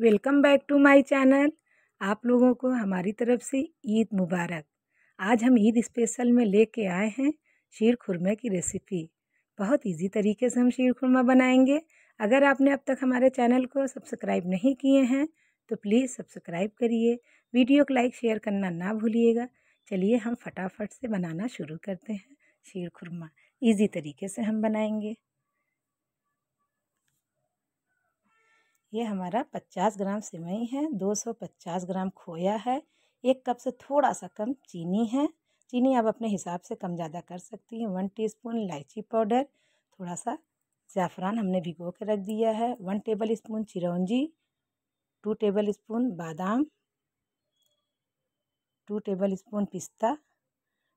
welcome back to my channel आप लोगों को हमारी तरफ से ईद मुबारक आज हम ईद स्पेशल में लेके आए हैं शीर खुरमे की रेसिपी बहुत इजी तरीके से हम शीर खुरमा बनाएंगे अगर आपने अब तक हमारे चैनल को सब्सक्राइब नहीं किए हैं तो प्लीज़ सब्सक्राइब करिए वीडियो को लाइक शेयर करना ना भूलिएगा चलिए हम फटाफट से बनाना शुरू करते हैं शीर खुरमा ईजी तरीके से हम बनाएंगे ये हमारा पचास ग्राम सिवई है दो सौ पचास ग्राम खोया है एक कप से थोड़ा सा कम चीनी है चीनी आप अपने हिसाब से कम ज़्यादा कर सकती हैं वन टीस्पून इलायची पाउडर थोड़ा सा ज़ैफ़रान हमने भिगो के रख दिया है वन टेबल स्पून चिरौंजी टू टेबल स्पून बादाम टू टेबल स्पून पिस्ता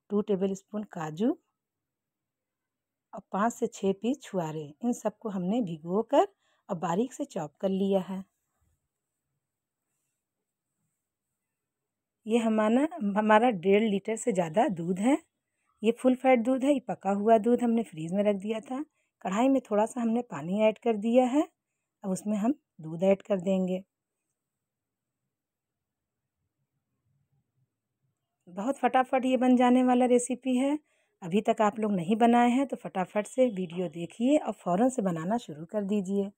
टू टेबल स्पून काजू और पाँच से छः पीस छुआरे इन सबको हमने भिगो कर और बारीक से चॉप कर लिया है ये हमारा हमारा डेढ़ लीटर से ज़्यादा दूध है ये फुल फैट दूध है ये पका हुआ दूध हमने फ्रीज़ में रख दिया था कढ़ाई में थोड़ा सा हमने पानी ऐड कर दिया है अब उसमें हम दूध ऐड कर देंगे बहुत फटाफट ये बन जाने वाला रेसिपी है अभी तक आप लोग नहीं बनाए हैं तो फटाफट से वीडियो देखिए और फ़ौरन से बनाना शुरू कर दीजिए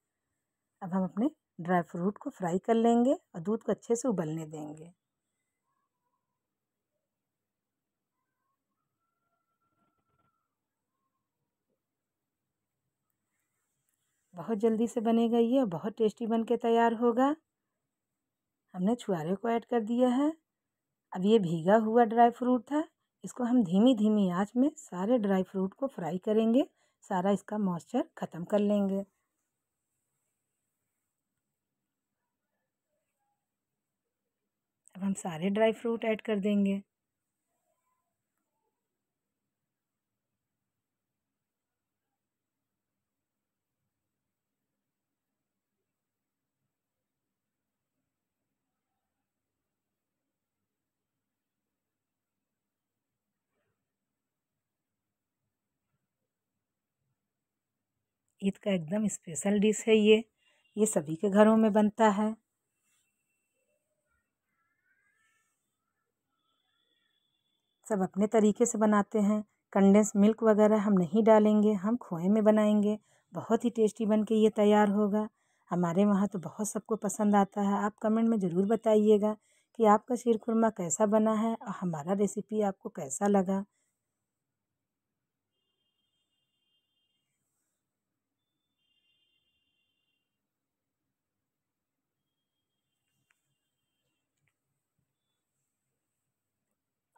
अब हम अपने ड्राई फ्रूट को फ्राई कर लेंगे और दूध को अच्छे से उबलने देंगे बहुत जल्दी से बनेगा ये और बहुत टेस्टी बन के तैयार होगा हमने छुआरे को ऐड कर दिया है अब ये भीगा हुआ ड्राई फ्रूट था इसको हम धीमी धीमी आंच में सारे ड्राई फ्रूट को फ्राई करेंगे सारा इसका मॉइस्चर ख़त्म कर लेंगे हम सारे ड्राई फ्रूट ऐड कर देंगे ईद का एकदम स्पेशल डिश है ये ये सभी के घरों में बनता है सब अपने तरीके से बनाते हैं कंडेंस मिल्क वगैरह हम नहीं डालेंगे हम खोए में बनाएंगे बहुत ही टेस्टी बन के ये तैयार होगा हमारे वहाँ तो बहुत सबको पसंद आता है आप कमेंट में ज़रूर बताइएगा कि आपका शीर खुरमा कैसा बना है और हमारा रेसिपी आपको कैसा लगा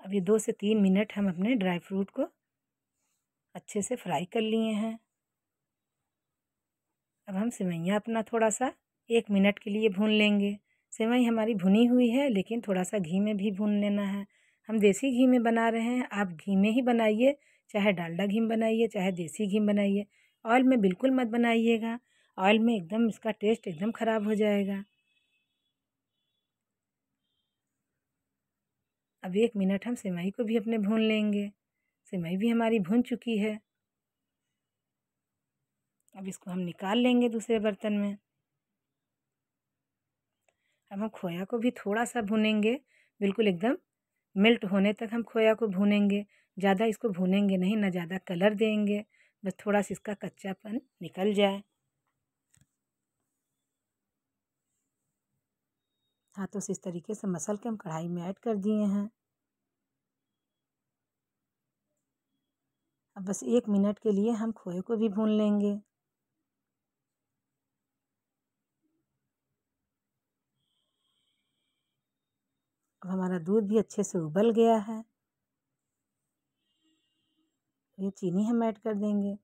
अब ये दो से तीन मिनट हम अपने ड्राई फ्रूट को अच्छे से फ्राई कर लिए हैं अब हम सेवैयाँ अपना थोड़ा सा एक मिनट के लिए भून लेंगे सेवई हमारी भुनी हुई है लेकिन थोड़ा सा घी में भी भून लेना है हम देसी घी में बना रहे हैं आप घी में ही बनाइए चाहे डालडा घी बनाइए चाहे देसी घी बनाइए ऑयल में बिल्कुल मत बनाइएगा ऑयल में एकदम इसका टेस्ट एकदम ख़राब हो जाएगा अब एक मिनट हम सेवई को भी अपने भून लेंगे सेवई भी हमारी भून चुकी है अब इसको हम निकाल लेंगे दूसरे बर्तन में अब हम खोया को भी थोड़ा सा भूनेंगे बिल्कुल एकदम मिल्ट होने तक हम खोया को भूनेंगे ज़्यादा इसको भूनेंगे नहीं ना ज़्यादा कलर देंगे बस थोड़ा सा इसका कच्चापन निकल जाए हाँ तो इस तरीके से मसल के हम कढ़ाई में ऐड कर दिए हैं अब बस एक मिनट के लिए हम खोए को भी भून लेंगे अब हमारा दूध भी अच्छे से उबल गया है ये चीनी हम ऐड कर देंगे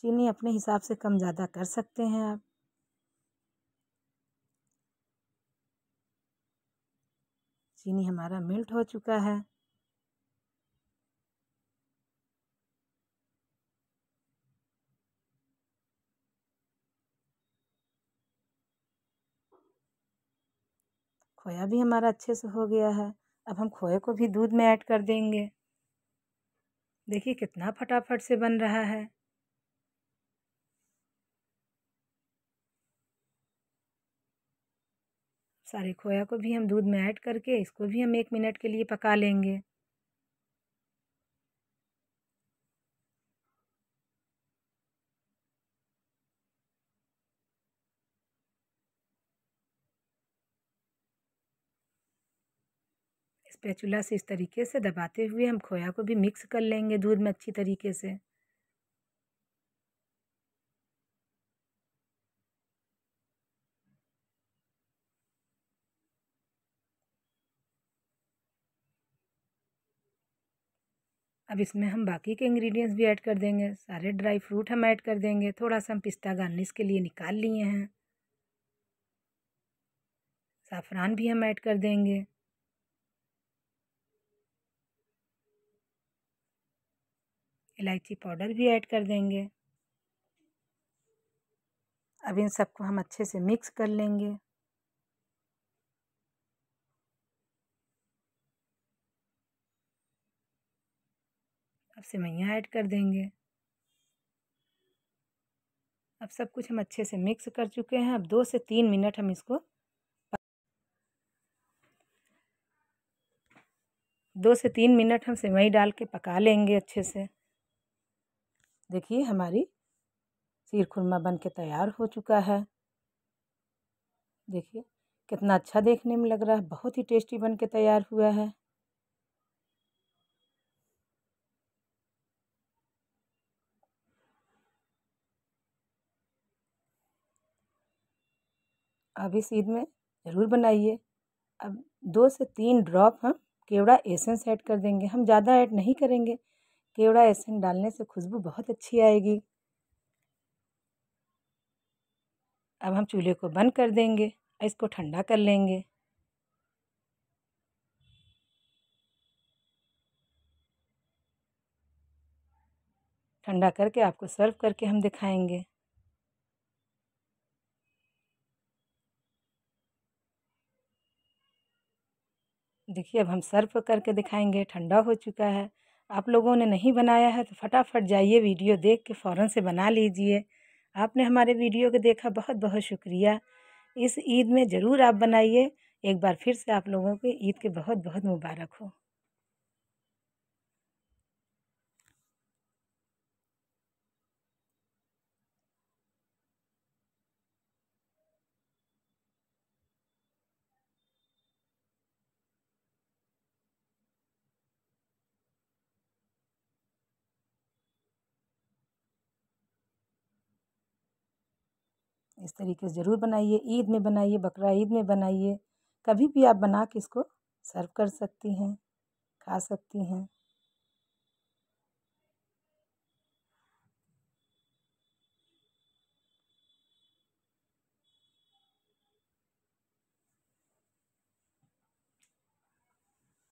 चीनी अपने हिसाब से कम ज़्यादा कर सकते हैं आप चीनी हमारा मेल्ट हो चुका है खोया भी हमारा अच्छे से हो गया है अब हम खोए को भी दूध में ऐड कर देंगे देखिए कितना फटाफट से बन रहा है सारे खोया को भी हम दूध में ऐड करके इसको भी हम एक मिनट के लिए पका लेंगे स्पैचुला से इस तरीके से दबाते हुए हम खोया को भी मिक्स कर लेंगे दूध में अच्छी तरीके से अब इसमें हम बाकी के इंग्रेडिएंट्स भी ऐड कर देंगे सारे ड्राई फ्रूट हम ऐड कर देंगे थोड़ा सा हम पिस्ता गार्निश के लिए निकाल लिए हैं साफरान भी हम ऐड कर देंगे इलायची पाउडर भी ऐड कर देंगे अब इन सबको हम अच्छे से मिक्स कर लेंगे अब सेवैयाँ ऐड कर देंगे अब सब कुछ हम अच्छे से मिक्स कर चुके हैं अब दो से तीन मिनट हम इसको दो से तीन मिनट हम सेवई डाल के पका लेंगे अच्छे से देखिए हमारी सिर खुरमा बन के तैयार हो चुका है देखिए कितना अच्छा देखने में लग रहा है बहुत ही टेस्टी बन के तैयार हुआ है आप इस ईद में ज़रूर बनाइए अब दो से तीन ड्रॉप हम केवड़ा एसेंस ऐड कर देंगे हम ज़्यादा ऐड नहीं करेंगे केवड़ा एसेंस डालने से खुशबू बहुत अच्छी आएगी अब हम चूल्हे को बंद कर देंगे इसको ठंडा कर लेंगे ठंडा करके आपको सर्व करके हम दिखाएंगे देखिए अब हम सर्व करके दिखाएंगे ठंडा हो चुका है आप लोगों ने नहीं बनाया है तो फटाफट जाइए वीडियो देख के फ़ौर से बना लीजिए आपने हमारे वीडियो को देखा बहुत बहुत शुक्रिया इस ईद में ज़रूर आप बनाइए एक बार फिर से आप लोगों को ईद के बहुत बहुत मुबारक हो इस तरीके से ज़रूर बनाइए ईद में बनाइए बकरा ईद में बनाइए कभी भी आप बना के इसको सर्व कर सकती हैं खा सकती हैं